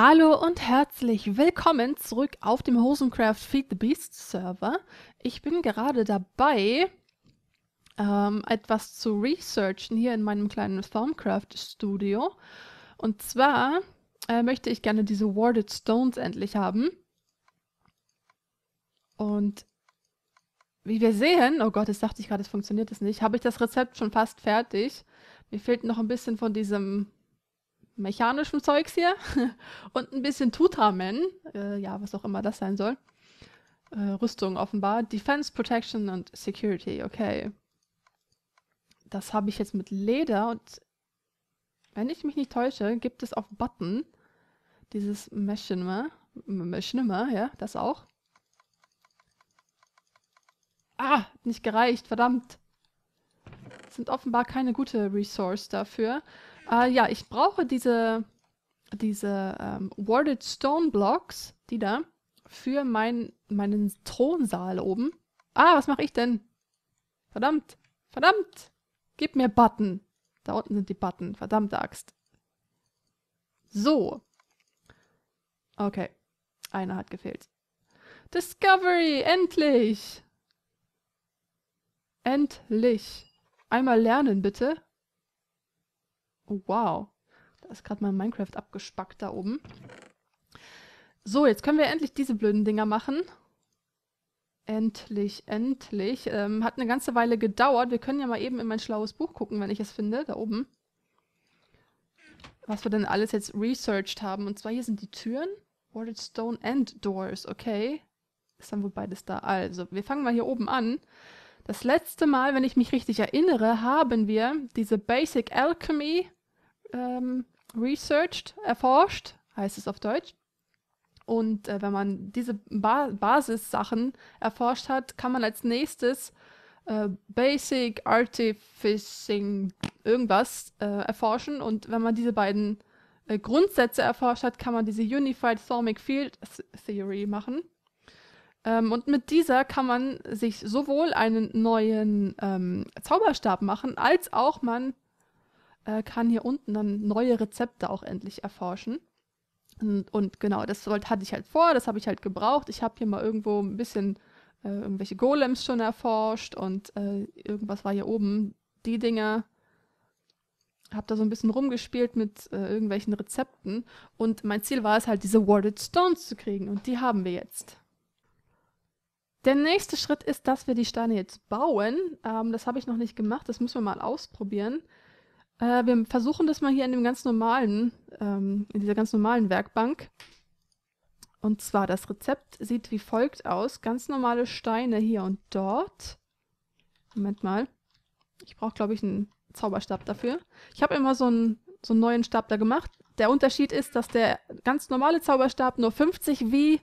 Hallo und herzlich willkommen zurück auf dem Hosencraft Feed the Beast Server. Ich bin gerade dabei, ähm, etwas zu researchen hier in meinem kleinen Thumbcraft Studio. Und zwar äh, möchte ich gerne diese Warded Stones endlich haben. Und wie wir sehen, oh Gott, jetzt dachte ich gerade, es funktioniert es nicht, habe ich das Rezept schon fast fertig. Mir fehlt noch ein bisschen von diesem mechanischem Zeugs hier und ein bisschen Tutamen, äh, ja, was auch immer das sein soll. Äh, Rüstung offenbar. Defense, Protection und Security, okay. Das habe ich jetzt mit Leder und wenn ich mich nicht täusche, gibt es auf Button dieses Machinima, Machinima, ja, das auch. Ah, nicht gereicht, verdammt. Sind offenbar keine gute Resource dafür. Äh, ja, ich brauche diese, diese ähm, Warded Stone Blocks, die da, für mein, meinen Thronsaal oben. Ah, was mache ich denn? Verdammt, verdammt! Gib mir Button! Da unten sind die Button, verdammte Axt. So. Okay, einer hat gefehlt. Discovery, endlich! Endlich! Einmal lernen, bitte. Oh, wow. Da ist gerade mein Minecraft abgespackt da oben. So, jetzt können wir endlich diese blöden Dinger machen. Endlich, endlich. Ähm, hat eine ganze Weile gedauert. Wir können ja mal eben in mein schlaues Buch gucken, wenn ich es finde, da oben. Was wir denn alles jetzt researched haben. Und zwar hier sind die Türen. Warded Stone and Doors, okay. Ist dann wohl beides da. Also, wir fangen mal hier oben an. Das letzte Mal, wenn ich mich richtig erinnere, haben wir diese Basic Alchemy ähm, researched, erforscht, heißt es auf Deutsch. Und äh, wenn man diese ba Basissachen erforscht hat, kann man als nächstes äh, Basic Artificing irgendwas äh, erforschen. Und wenn man diese beiden äh, Grundsätze erforscht hat, kann man diese Unified Thormic Field Theory machen. Ähm, und mit dieser kann man sich sowohl einen neuen ähm, Zauberstab machen, als auch man äh, kann hier unten dann neue Rezepte auch endlich erforschen. Und, und genau, das sollte, hatte ich halt vor, das habe ich halt gebraucht. Ich habe hier mal irgendwo ein bisschen äh, irgendwelche Golems schon erforscht und äh, irgendwas war hier oben. Die Dinger, habe da so ein bisschen rumgespielt mit äh, irgendwelchen Rezepten und mein Ziel war es halt, diese Warded Stones zu kriegen und die haben wir jetzt. Der nächste Schritt ist, dass wir die Steine jetzt bauen. Ähm, das habe ich noch nicht gemacht, das müssen wir mal ausprobieren. Äh, wir versuchen das mal hier in dem ganz normalen, ähm, in dieser ganz normalen Werkbank. Und zwar, das Rezept sieht wie folgt aus. Ganz normale Steine hier und dort. Moment mal. Ich brauche, glaube ich, einen Zauberstab dafür. Ich habe immer so einen, so einen neuen Stab da gemacht. Der Unterschied ist, dass der ganz normale Zauberstab nur 50 W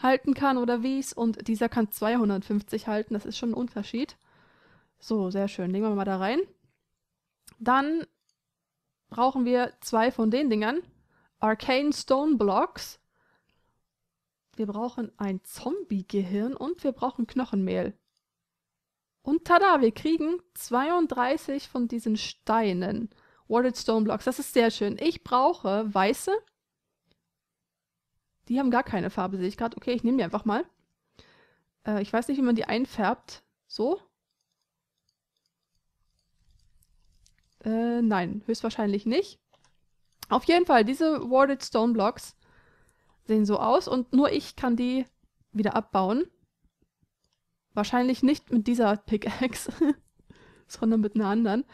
halten kann oder Ws und dieser kann 250 halten. Das ist schon ein Unterschied. So, sehr schön. Legen wir mal da rein. Dann brauchen wir zwei von den Dingern. Arcane Stone Blocks. Wir brauchen ein Zombie-Gehirn und wir brauchen Knochenmehl. Und tada, wir kriegen 32 von diesen Steinen. Warded Stone Blocks, das ist sehr schön. Ich brauche weiße. Die haben gar keine Farbe, sehe ich gerade. Okay, ich nehme die einfach mal. Äh, ich weiß nicht, wie man die einfärbt. So. Äh, nein, höchstwahrscheinlich nicht. Auf jeden Fall, diese Warded Stone Blocks sehen so aus und nur ich kann die wieder abbauen. Wahrscheinlich nicht mit dieser Pickaxe, sondern mit einer anderen.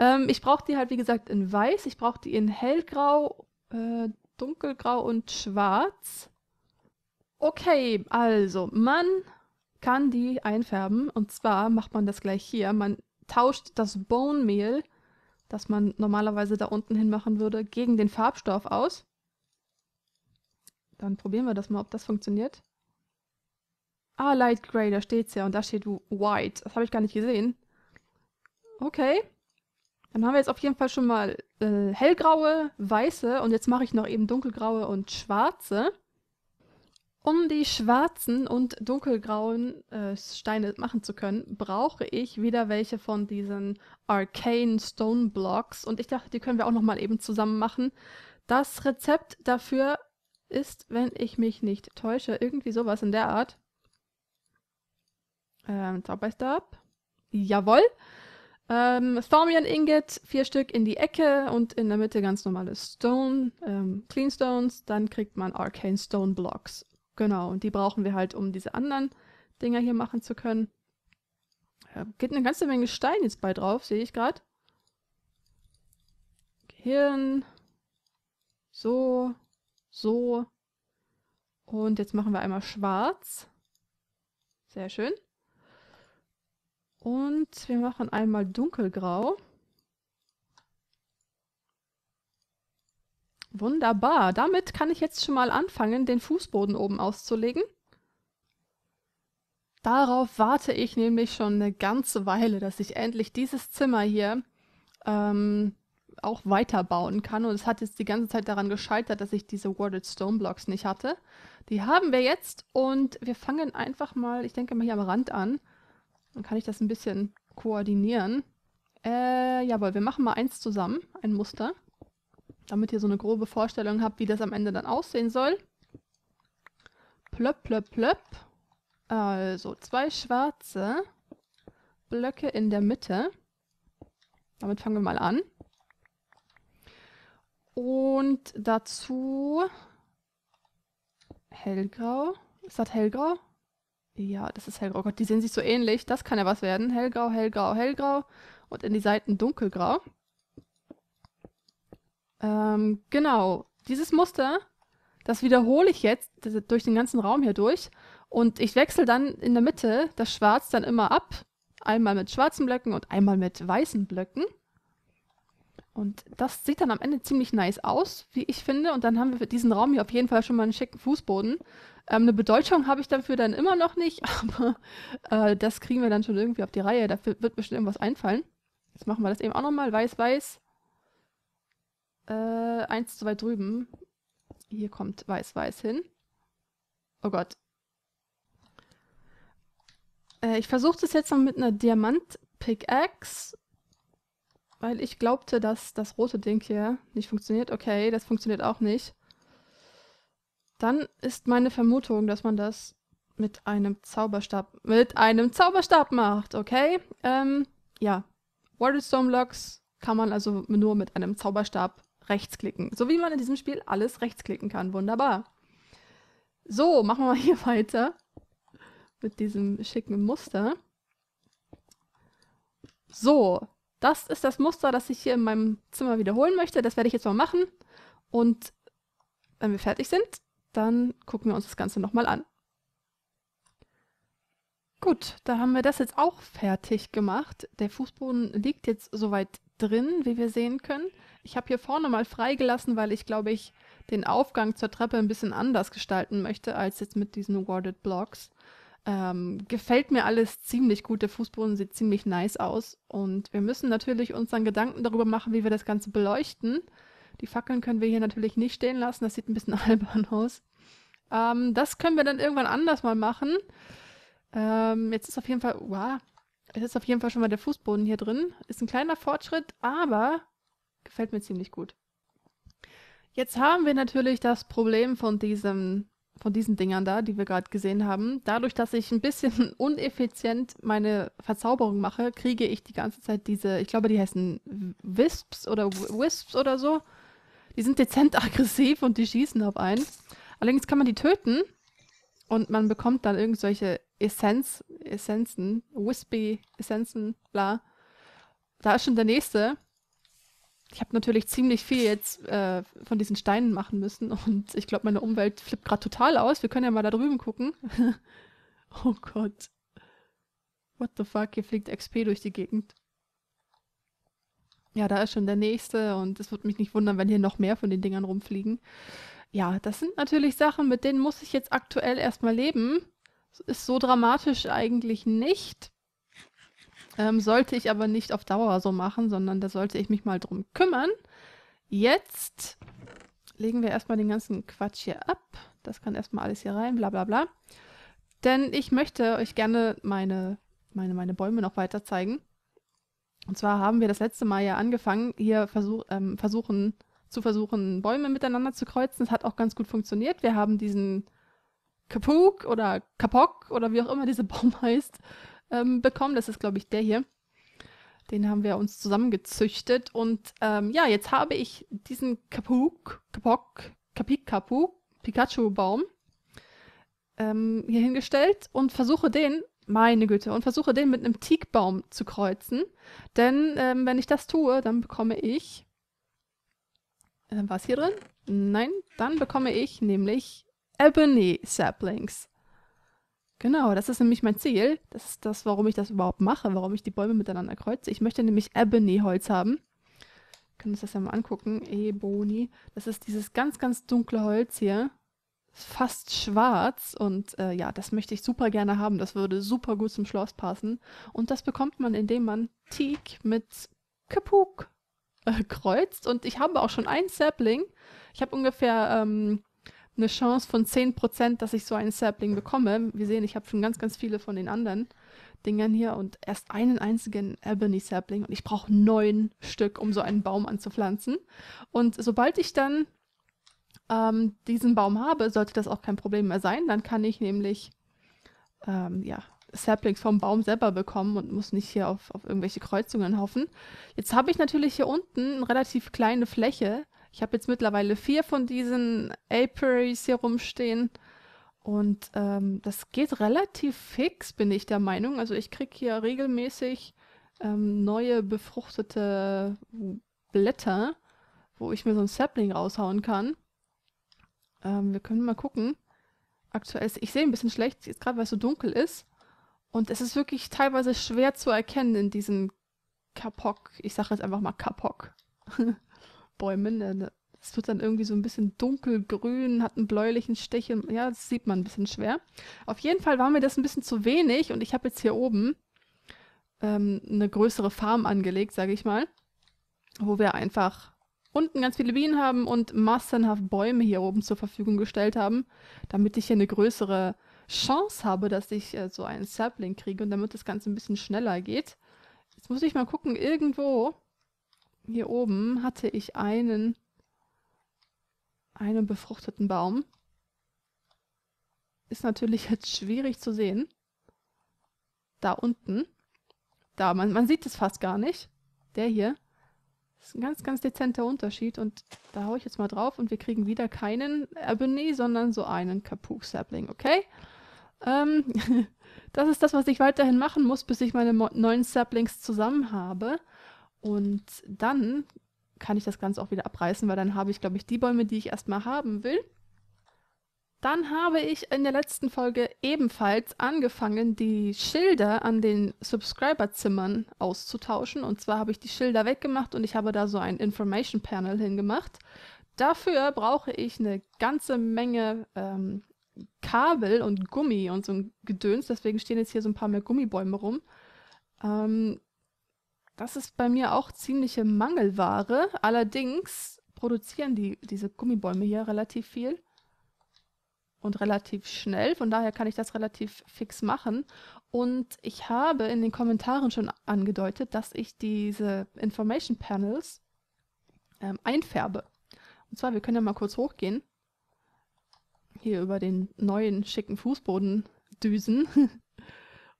Ähm, ich brauche die halt, wie gesagt, in weiß. Ich brauche die in hellgrau, äh, dunkelgrau und schwarz. Okay, also, man kann die einfärben. Und zwar macht man das gleich hier. Man tauscht das Bone Meal das man normalerweise da unten hin machen würde, gegen den Farbstoff aus. Dann probieren wir das mal, ob das funktioniert. Ah, Light Gray, da steht's ja. Und da steht White. Das habe ich gar nicht gesehen. Okay. Dann haben wir jetzt auf jeden Fall schon mal äh, hellgraue, weiße und jetzt mache ich noch eben dunkelgraue und schwarze. Um die schwarzen und dunkelgrauen äh, Steine machen zu können, brauche ich wieder welche von diesen Arcane Stone Blocks. Und ich dachte, die können wir auch nochmal eben zusammen machen. Das Rezept dafür ist, wenn ich mich nicht täusche, irgendwie sowas in der Art. Ähm, Zauberstab. Jawoll. Ähm, Thormian Ingot, vier Stück in die Ecke und in der Mitte ganz normale Stone, ähm, Clean Stones. Dann kriegt man Arcane Stone Blocks. Genau, und die brauchen wir halt, um diese anderen Dinger hier machen zu können. Ja, geht eine ganze Menge Stein jetzt bei drauf, sehe ich gerade. Gehirn. So. So. Und jetzt machen wir einmal schwarz. Sehr schön. Und wir machen einmal dunkelgrau. Wunderbar. Damit kann ich jetzt schon mal anfangen, den Fußboden oben auszulegen. Darauf warte ich nämlich schon eine ganze Weile, dass ich endlich dieses Zimmer hier ähm, auch weiterbauen kann. Und es hat jetzt die ganze Zeit daran gescheitert, dass ich diese Warded Stone Blocks nicht hatte. Die haben wir jetzt und wir fangen einfach mal, ich denke mal hier am Rand an. Dann kann ich das ein bisschen koordinieren. Äh, jawohl, wir machen mal eins zusammen, ein Muster damit ihr so eine grobe Vorstellung habt, wie das am Ende dann aussehen soll. Plöpp, plöpp, plöpp. Also zwei schwarze Blöcke in der Mitte. Damit fangen wir mal an. Und dazu hellgrau. Ist das hellgrau? Ja, das ist hellgrau. Gott, die sehen sich so ähnlich. Das kann ja was werden. Hellgrau, hellgrau, hellgrau. Und in die Seiten dunkelgrau. Ähm, genau, dieses Muster, das wiederhole ich jetzt durch den ganzen Raum hier durch und ich wechsle dann in der Mitte das Schwarz dann immer ab, einmal mit schwarzen Blöcken und einmal mit weißen Blöcken. Und das sieht dann am Ende ziemlich nice aus, wie ich finde. Und dann haben wir für diesen Raum hier auf jeden Fall schon mal einen schicken Fußboden. Ähm, eine Bedeutung habe ich dafür dann immer noch nicht, aber äh, das kriegen wir dann schon irgendwie auf die Reihe. Dafür wird bestimmt irgendwas einfallen. Jetzt machen wir das eben auch nochmal. Weiß, weiß. Äh, eins, weit drüben. Hier kommt Weiß-Weiß hin. Oh Gott. Äh, ich versuche das jetzt noch mit einer Diamant-Pickaxe. Weil ich glaubte, dass das rote Ding hier nicht funktioniert. Okay, das funktioniert auch nicht. Dann ist meine Vermutung, dass man das mit einem Zauberstab, mit einem Zauberstab macht, okay? Ähm, ja. Waterstone Locks kann man also nur mit einem Zauberstab rechtsklicken. So wie man in diesem Spiel alles rechtsklicken kann. Wunderbar. So, machen wir mal hier weiter mit diesem schicken Muster. So, das ist das Muster, das ich hier in meinem Zimmer wiederholen möchte. Das werde ich jetzt mal machen. Und wenn wir fertig sind, dann gucken wir uns das Ganze nochmal an. Gut, da haben wir das jetzt auch fertig gemacht. Der Fußboden liegt jetzt soweit drin, wie wir sehen können. Ich habe hier vorne mal freigelassen, weil ich glaube ich den Aufgang zur Treppe ein bisschen anders gestalten möchte als jetzt mit diesen Warded Blocks. Ähm, gefällt mir alles ziemlich gut. Der Fußboden sieht ziemlich nice aus. Und wir müssen natürlich uns dann Gedanken darüber machen, wie wir das Ganze beleuchten. Die Fackeln können wir hier natürlich nicht stehen lassen. Das sieht ein bisschen albern aus. Ähm, das können wir dann irgendwann anders mal machen. Ähm, jetzt ist auf jeden Fall, wow, es ist auf jeden Fall schon mal der Fußboden hier drin. Ist ein kleiner Fortschritt, aber gefällt mir ziemlich gut. Jetzt haben wir natürlich das Problem von diesem von diesen Dingern da, die wir gerade gesehen haben. Dadurch, dass ich ein bisschen uneffizient meine Verzauberung mache, kriege ich die ganze Zeit diese, ich glaube, die heißen Wisps oder Wisps oder so. Die sind dezent aggressiv und die schießen auf einen. Allerdings kann man die töten und man bekommt dann irgendwelche Essenz, Essenzen, Wispy, Essenzen, bla. Da ist schon der nächste. Ich habe natürlich ziemlich viel jetzt äh, von diesen Steinen machen müssen und ich glaube, meine Umwelt flippt gerade total aus. Wir können ja mal da drüben gucken. oh Gott. What the fuck, hier fliegt XP durch die Gegend. Ja, da ist schon der nächste und es würde mich nicht wundern, wenn hier noch mehr von den Dingern rumfliegen. Ja, das sind natürlich Sachen, mit denen muss ich jetzt aktuell erstmal leben ist so dramatisch eigentlich nicht. Ähm, sollte ich aber nicht auf Dauer so machen, sondern da sollte ich mich mal drum kümmern. Jetzt legen wir erstmal den ganzen Quatsch hier ab. Das kann erstmal alles hier rein, bla bla bla. Denn ich möchte euch gerne meine, meine, meine Bäume noch weiter zeigen. Und zwar haben wir das letzte Mal ja angefangen, hier versuch, ähm, versuchen, zu versuchen, Bäume miteinander zu kreuzen. Das hat auch ganz gut funktioniert. Wir haben diesen Kapuk oder Kapok oder wie auch immer dieser Baum heißt, ähm, bekommen. Das ist, glaube ich, der hier. Den haben wir uns zusammengezüchtet. Und ähm, ja, jetzt habe ich diesen Kapuk, Kapok, Kapikapu, Pikachu-Baum ähm, hier hingestellt und versuche den, meine Güte, und versuche den mit einem Teakbaum zu kreuzen. Denn ähm, wenn ich das tue, dann bekomme ich. Äh, war es hier drin? Nein, dann bekomme ich nämlich Ebony Saplings. Genau, das ist nämlich mein Ziel. Das ist das, warum ich das überhaupt mache, warum ich die Bäume miteinander kreuze. Ich möchte nämlich Ebony-Holz haben. Wir können uns das ja mal angucken. Ebony. Das ist dieses ganz, ganz dunkle Holz hier. Fast schwarz und äh, ja, das möchte ich super gerne haben. Das würde super gut zum Schloss passen. Und das bekommt man, indem man Teak mit Kapuk äh, kreuzt. Und ich habe auch schon ein Sapling. Ich habe ungefähr ähm, eine Chance von 10%, dass ich so einen Sapling bekomme. Wir sehen, ich habe schon ganz, ganz viele von den anderen Dingern hier und erst einen einzigen Ebony Sapling und ich brauche neun Stück, um so einen Baum anzupflanzen. Und sobald ich dann ähm, diesen Baum habe, sollte das auch kein Problem mehr sein. Dann kann ich nämlich ähm, ja, Saplings vom Baum selber bekommen und muss nicht hier auf, auf irgendwelche Kreuzungen hoffen. Jetzt habe ich natürlich hier unten eine relativ kleine Fläche ich habe jetzt mittlerweile vier von diesen Apiaries hier rumstehen. Und ähm, das geht relativ fix, bin ich der Meinung. Also ich kriege hier regelmäßig ähm, neue befruchtete Blätter, wo ich mir so ein Sapling raushauen kann. Ähm, wir können mal gucken. Aktuell, ich sehe ein bisschen schlecht, jetzt gerade weil es so dunkel ist. Und es ist wirklich teilweise schwer zu erkennen in diesem Kapok. Ich sage jetzt einfach mal Kapok. Bäumen. Ne, äh, ne, es wird dann irgendwie so ein bisschen dunkelgrün, hat einen bläulichen Stich. Ja, das sieht man ein bisschen schwer. Auf jeden Fall war mir das ein bisschen zu wenig und ich habe jetzt hier oben ähm, eine größere Farm angelegt, sage ich mal, wo wir einfach unten ganz viele Bienen haben und massenhaft Bäume hier oben zur Verfügung gestellt haben, damit ich hier eine größere Chance habe, dass ich äh, so einen Sapling kriege und damit das Ganze ein bisschen schneller geht. Jetzt muss ich mal gucken, irgendwo hier oben hatte ich einen, einen befruchteten Baum. Ist natürlich jetzt schwierig zu sehen. Da unten. Da, man, man sieht es fast gar nicht. Der hier. ist ein ganz, ganz dezenter Unterschied. Und da haue ich jetzt mal drauf und wir kriegen wieder keinen Ebony, sondern so einen Kapuk-Sapling, okay? Ähm, das ist das, was ich weiterhin machen muss, bis ich meine neuen Saplings zusammen habe. Und dann kann ich das Ganze auch wieder abreißen, weil dann habe ich, glaube ich, die Bäume, die ich erstmal haben will. Dann habe ich in der letzten Folge ebenfalls angefangen, die Schilder an den Subscriber-Zimmern auszutauschen. Und zwar habe ich die Schilder weggemacht und ich habe da so ein Information Panel hingemacht. Dafür brauche ich eine ganze Menge ähm, Kabel und Gummi und so ein Gedöns. Deswegen stehen jetzt hier so ein paar mehr Gummibäume rum. Ähm, das ist bei mir auch ziemliche Mangelware. Allerdings produzieren die, diese Gummibäume hier relativ viel und relativ schnell. Von daher kann ich das relativ fix machen. Und ich habe in den Kommentaren schon angedeutet, dass ich diese Information Panels ähm, einfärbe. Und zwar, wir können ja mal kurz hochgehen. Hier über den neuen schicken Fußboden düsen.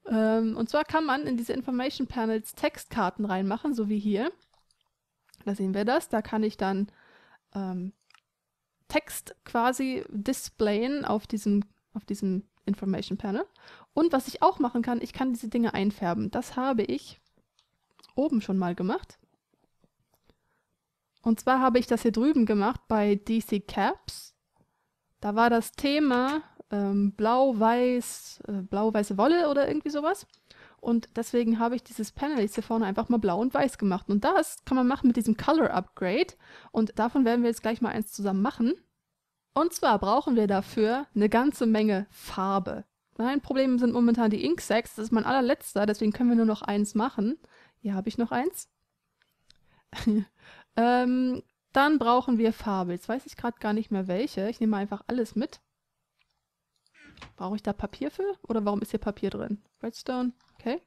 Ähm, und zwar kann man in diese Information Panels Textkarten reinmachen, so wie hier. Da sehen wir das. Da kann ich dann ähm, Text quasi displayen auf diesem, auf diesem Information Panel. Und was ich auch machen kann, ich kann diese Dinge einfärben. Das habe ich oben schon mal gemacht. Und zwar habe ich das hier drüben gemacht bei DC Caps. Da war das Thema ähm, blau-weiß, äh, blau-weiße Wolle oder irgendwie sowas. Und deswegen habe ich dieses Panel jetzt hier vorne einfach mal blau und weiß gemacht. Und das kann man machen mit diesem Color Upgrade. Und davon werden wir jetzt gleich mal eins zusammen machen. Und zwar brauchen wir dafür eine ganze Menge Farbe. Mein Problem sind momentan die Inksacks. Das ist mein allerletzter, deswegen können wir nur noch eins machen. Hier habe ich noch eins. ähm, dann brauchen wir Farbe. Jetzt weiß ich gerade gar nicht mehr welche. Ich nehme einfach alles mit. Brauche ich da Papier für? Oder warum ist hier Papier drin? Redstone, okay.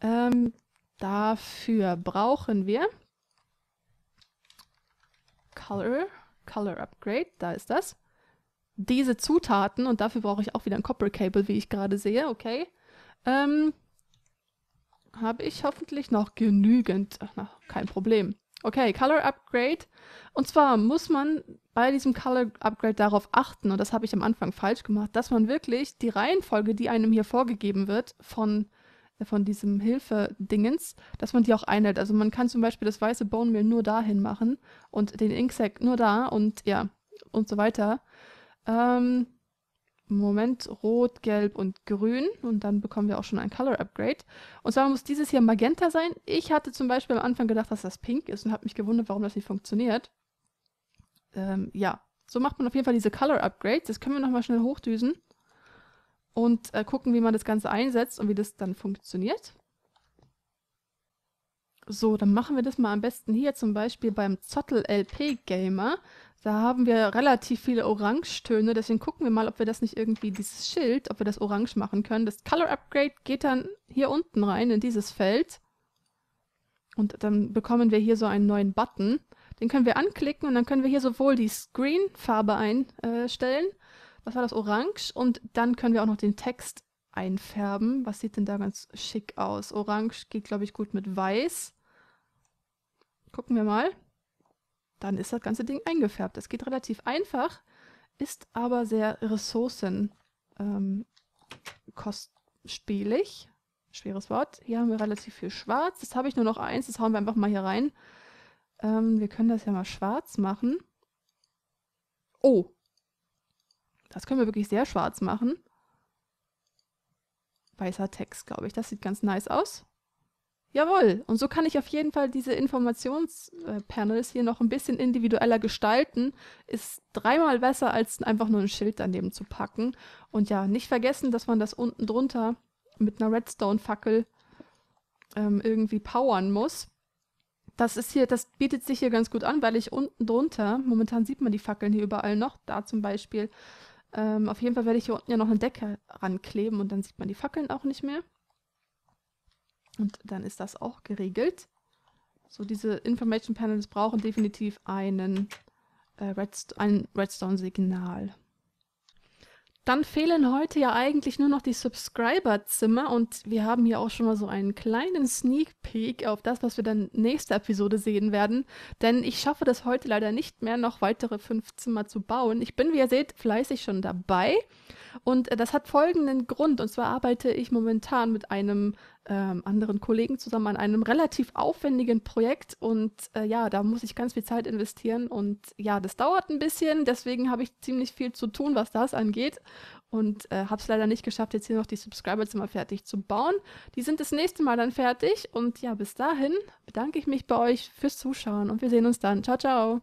Ähm, dafür brauchen wir Color, Color Upgrade, da ist das. Diese Zutaten, und dafür brauche ich auch wieder ein Copper Cable, wie ich gerade sehe, okay. Ähm, habe ich hoffentlich noch genügend. Ach, na, kein Problem. Okay, Color Upgrade. Und zwar muss man bei diesem Color Upgrade darauf achten, und das habe ich am Anfang falsch gemacht, dass man wirklich die Reihenfolge, die einem hier vorgegeben wird, von, äh, von diesem Hilfe-Dingens, dass man die auch einhält. Also man kann zum Beispiel das weiße Bone Meal nur dahin machen und den Inksack nur da und ja, und so weiter. Ähm, Moment rot, gelb und grün. Und dann bekommen wir auch schon ein Color Upgrade. Und zwar muss dieses hier magenta sein. Ich hatte zum Beispiel am Anfang gedacht, dass das pink ist und habe mich gewundert, warum das nicht funktioniert. Ähm, ja, so macht man auf jeden Fall diese Color Upgrades. Das können wir nochmal schnell hochdüsen und äh, gucken, wie man das Ganze einsetzt und wie das dann funktioniert. So, dann machen wir das mal am besten hier zum Beispiel beim Zottel LP Gamer. Da haben wir relativ viele Orangetöne, deswegen gucken wir mal, ob wir das nicht irgendwie, dieses Schild, ob wir das orange machen können. Das Color Upgrade geht dann hier unten rein in dieses Feld. Und dann bekommen wir hier so einen neuen Button. Den können wir anklicken und dann können wir hier sowohl die Screen-Farbe einstellen, Das war das, orange, und dann können wir auch noch den Text einfärben. Was sieht denn da ganz schick aus? Orange geht, glaube ich, gut mit weiß. Gucken wir mal dann ist das ganze Ding eingefärbt. Das geht relativ einfach, ist aber sehr ressourcenkostspielig. Ähm, Schweres Wort. Hier haben wir relativ viel schwarz. Das habe ich nur noch eins, das hauen wir einfach mal hier rein. Ähm, wir können das ja mal schwarz machen. Oh, das können wir wirklich sehr schwarz machen. Weißer Text, glaube ich. Das sieht ganz nice aus. Jawohl, und so kann ich auf jeden Fall diese Informationspanels äh, hier noch ein bisschen individueller gestalten. Ist dreimal besser, als einfach nur ein Schild daneben zu packen. Und ja, nicht vergessen, dass man das unten drunter mit einer Redstone-Fackel ähm, irgendwie powern muss. Das ist hier, das bietet sich hier ganz gut an, weil ich unten drunter, momentan sieht man die Fackeln hier überall noch, da zum Beispiel, ähm, auf jeden Fall werde ich hier unten ja noch eine Decke rankleben und dann sieht man die Fackeln auch nicht mehr. Und dann ist das auch geregelt. So, diese Information Panels brauchen definitiv einen, äh, Redst ein Redstone-Signal. Dann fehlen heute ja eigentlich nur noch die Subscriber-Zimmer und wir haben hier auch schon mal so einen kleinen Sneak Peek auf das, was wir dann nächste Episode sehen werden. Denn ich schaffe das heute leider nicht mehr, noch weitere fünf Zimmer zu bauen. Ich bin, wie ihr seht, fleißig schon dabei. Und äh, das hat folgenden Grund. Und zwar arbeite ich momentan mit einem ähm, anderen Kollegen zusammen an einem relativ aufwendigen Projekt. Und äh, ja, da muss ich ganz viel Zeit investieren. Und ja, das dauert ein bisschen. Deswegen habe ich ziemlich viel zu tun, was das angeht. Und äh, habe es leider nicht geschafft, jetzt hier noch die Subscriberzimmer fertig zu bauen. Die sind das nächste Mal dann fertig. Und ja, bis dahin bedanke ich mich bei euch fürs Zuschauen. Und wir sehen uns dann. Ciao, ciao.